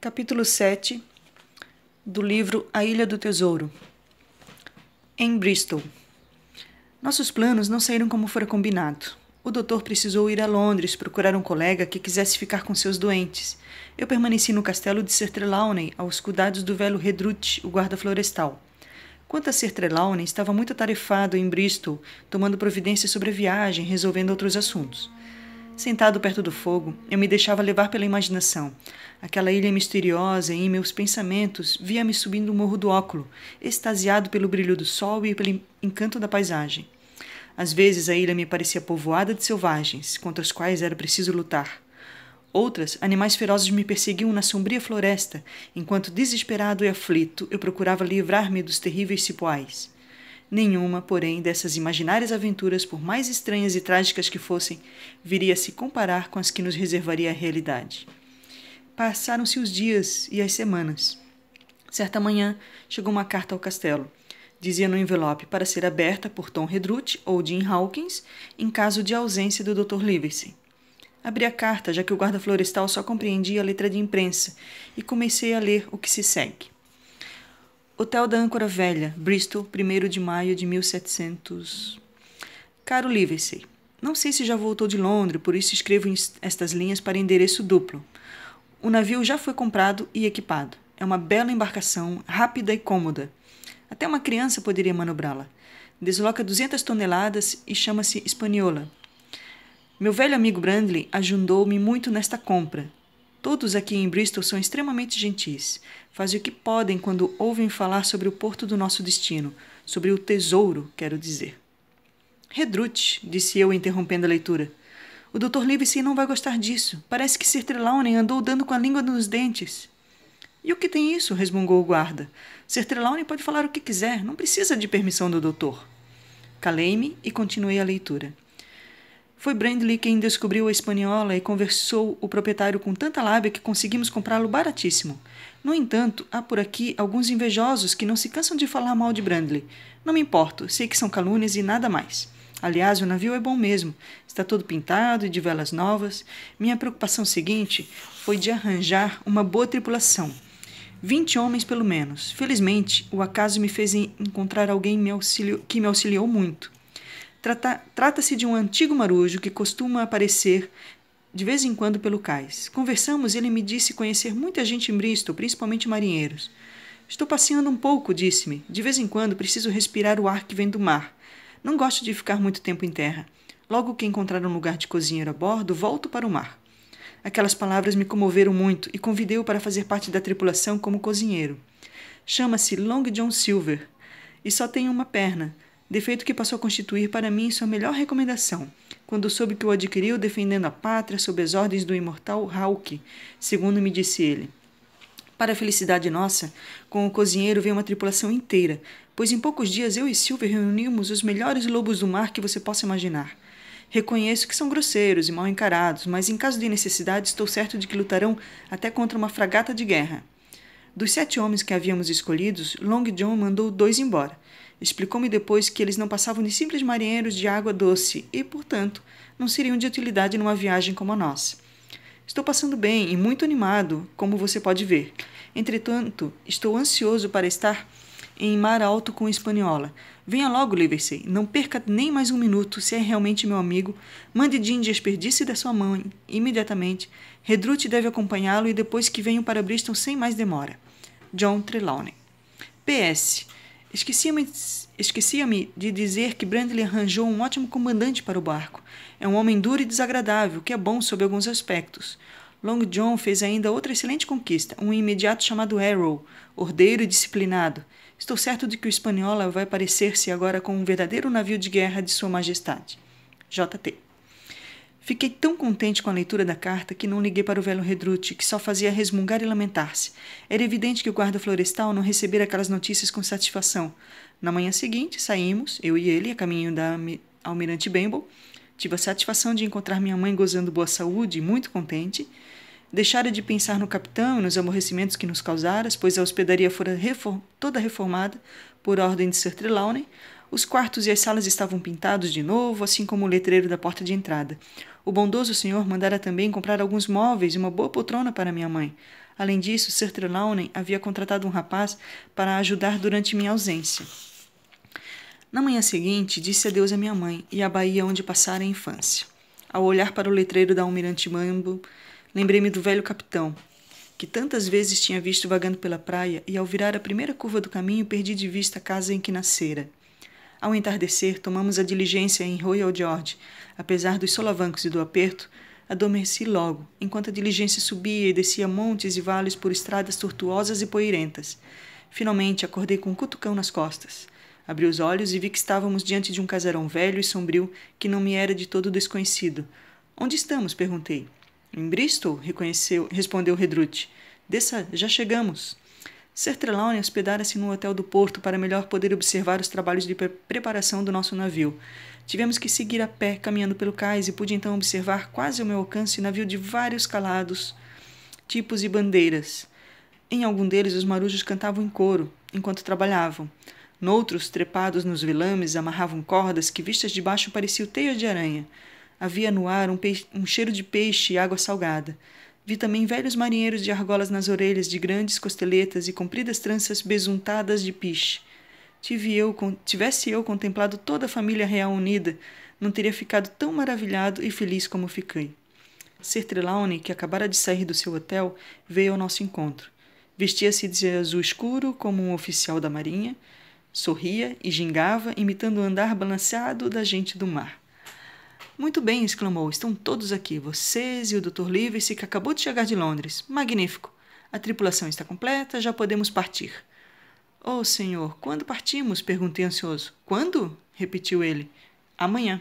capítulo 7 do livro A Ilha do Tesouro, em Bristol. Nossos planos não saíram como fora combinado. O doutor precisou ir a Londres procurar um colega que quisesse ficar com seus doentes. Eu permaneci no castelo de Sir Trelawney, aos cuidados do velho Redruth, o guarda florestal. Quanto a Sir Trelawney, estava muito atarefado em Bristol, tomando providências sobre a viagem, resolvendo outros assuntos. Sentado perto do fogo, eu me deixava levar pela imaginação. Aquela ilha misteriosa, e em meus pensamentos, via-me subindo o morro do óculo, extasiado pelo brilho do sol e pelo encanto da paisagem. Às vezes a ilha me parecia povoada de selvagens, contra os quais era preciso lutar. Outras, animais ferozes me perseguiam na sombria floresta, enquanto desesperado e aflito eu procurava livrar-me dos terríveis cipuais. Nenhuma, porém, dessas imaginárias aventuras, por mais estranhas e trágicas que fossem, viria a se comparar com as que nos reservaria a realidade. Passaram-se os dias e as semanas. Certa manhã, chegou uma carta ao castelo. Dizia no envelope para ser aberta por Tom Redruth ou Jim Hawkins, em caso de ausência do Dr. Livesey. Abri a carta, já que o guarda florestal só compreendia a letra de imprensa, e comecei a ler o que se segue. Hotel da Âncora Velha, Bristol, 1 de maio de 1700. Caro Livesey, não sei se já voltou de Londres, por isso escrevo estas linhas para endereço duplo. O navio já foi comprado e equipado. É uma bela embarcação, rápida e cômoda. Até uma criança poderia manobrá-la. Desloca 200 toneladas e chama-se Espanhola. Meu velho amigo Brandley ajudou-me muito nesta compra. Todos aqui em Bristol são extremamente gentis. Fazem o que podem quando ouvem falar sobre o porto do nosso destino, sobre o tesouro, quero dizer. Redrute, disse eu, interrompendo a leitura. O Dr. Livesey não vai gostar disso. Parece que Sir Trelawney andou dando com a língua nos dentes. E o que tem isso? resmungou o guarda. Sir Trelawney pode falar o que quiser, não precisa de permissão do doutor. Calei-me e continuei a leitura. Foi Brandley quem descobriu a espanhola e conversou o proprietário com tanta lábia que conseguimos comprá-lo baratíssimo. No entanto, há por aqui alguns invejosos que não se cansam de falar mal de Brandley. Não me importo, sei que são calúnias e nada mais. Aliás, o navio é bom mesmo. Está todo pintado e de velas novas. Minha preocupação seguinte foi de arranjar uma boa tripulação. Vinte homens pelo menos. Felizmente, o acaso me fez encontrar alguém me que me auxiliou muito. Trata, se de um antigo marujo que costuma aparecer de vez em quando pelo cais. Conversamos e ele me disse conhecer muita gente em Bristol, principalmente marinheiros. Estou passeando um pouco, disse-me. De vez em quando preciso respirar o ar que vem do mar. Não gosto de ficar muito tempo em terra. Logo que encontrar um lugar de cozinheiro a bordo, volto para o mar. Aquelas palavras me comoveram muito e convidei-o para fazer parte da tripulação como cozinheiro. Chama-se Long John Silver e só tem uma perna defeito que passou a constituir para mim sua melhor recomendação, quando soube que o adquiriu defendendo a pátria sob as ordens do imortal Hawke, segundo me disse ele. Para a felicidade nossa, com o cozinheiro veio uma tripulação inteira, pois em poucos dias eu e Silver reunimos os melhores lobos do mar que você possa imaginar. Reconheço que são grosseiros e mal encarados, mas em caso de necessidade estou certo de que lutarão até contra uma fragata de guerra. Dos sete homens que havíamos escolhidos, Long John mandou dois embora. Explicou-me depois que eles não passavam de simples marinheiros de água doce e, portanto, não seriam de utilidade numa viagem como a nossa. Estou passando bem e muito animado, como você pode ver. Entretanto, estou ansioso para estar em mar alto com a espanhola. Venha logo, Livesey. Não perca nem mais um minuto. Se é realmente meu amigo, mande Jim desperdício da sua mãe imediatamente. Redruth deve acompanhá-lo e depois que venham para Bristol sem mais demora. John Trelawney. P.S. Esquecia-me esquecia de dizer que Brandley arranjou um ótimo comandante para o barco. É um homem duro e desagradável, que é bom sob alguns aspectos. Long John fez ainda outra excelente conquista, um imediato chamado Arrow, ordeiro e disciplinado. Estou certo de que o Espanhola vai parecer-se agora com um verdadeiro navio de guerra de Sua Majestade. JT. Fiquei tão contente com a leitura da carta que não liguei para o velho Redruth que só fazia resmungar e lamentar-se. Era evidente que o guarda florestal não recebera aquelas notícias com satisfação. Na manhã seguinte, saímos, eu e ele, a caminho da Almirante Bembo. Tive a satisfação de encontrar minha mãe gozando boa saúde e muito contente. Deixara de pensar no capitão e nos aborrecimentos que nos causara, pois a hospedaria fora reform toda reformada por ordem de Sir Trelawney. Os quartos e as salas estavam pintados de novo, assim como o letreiro da porta de entrada. O bondoso senhor mandara também comprar alguns móveis e uma boa poltrona para minha mãe. Além disso, Sir Trelawney havia contratado um rapaz para ajudar durante minha ausência. Na manhã seguinte, disse adeus a minha mãe e à Bahia onde passara a infância. Ao olhar para o letreiro da Almirante Mambo, lembrei-me do velho capitão, que tantas vezes tinha visto vagando pela praia e ao virar a primeira curva do caminho perdi de vista a casa em que nascera. Ao entardecer, tomamos a diligência em Royal George. Apesar dos solavancos e do aperto, adormeci logo, enquanto a diligência subia e descia montes e vales por estradas tortuosas e poeirentas. Finalmente acordei com um cutucão nas costas. Abri os olhos e vi que estávamos diante de um casarão velho e sombrio que não me era de todo desconhecido. Onde estamos? perguntei. Em Bristol, reconheceu, respondeu Redruth. Desça, já chegamos. Sir Trelawney hospedara-se no hotel do porto para melhor poder observar os trabalhos de pre preparação do nosso navio. Tivemos que seguir a pé, caminhando pelo cais, e pude então observar quase ao meu alcance navio de vários calados, tipos e bandeiras. Em algum deles, os marujos cantavam em coro, enquanto trabalhavam. Noutros, trepados nos vilames, amarravam cordas que, vistas de baixo, pareciam teias de aranha. Havia no ar um, um cheiro de peixe e água salgada. Vi também velhos marinheiros de argolas nas orelhas, de grandes costeletas e compridas tranças besuntadas de piche. Tive eu, tivesse eu contemplado toda a família real unida, não teria ficado tão maravilhado e feliz como fiquei. Sir Trelawney, que acabara de sair do seu hotel, veio ao nosso encontro. Vestia-se de azul escuro, como um oficial da marinha, sorria e gingava, imitando o andar balanceado da gente do mar. Muito bem, exclamou. Estão todos aqui, vocês e o Dr. Livesey, que acabou de chegar de Londres. Magnífico. A tripulação está completa, já podemos partir. Oh, senhor, quando partimos? perguntei ansioso. Quando? repetiu ele. Amanhã.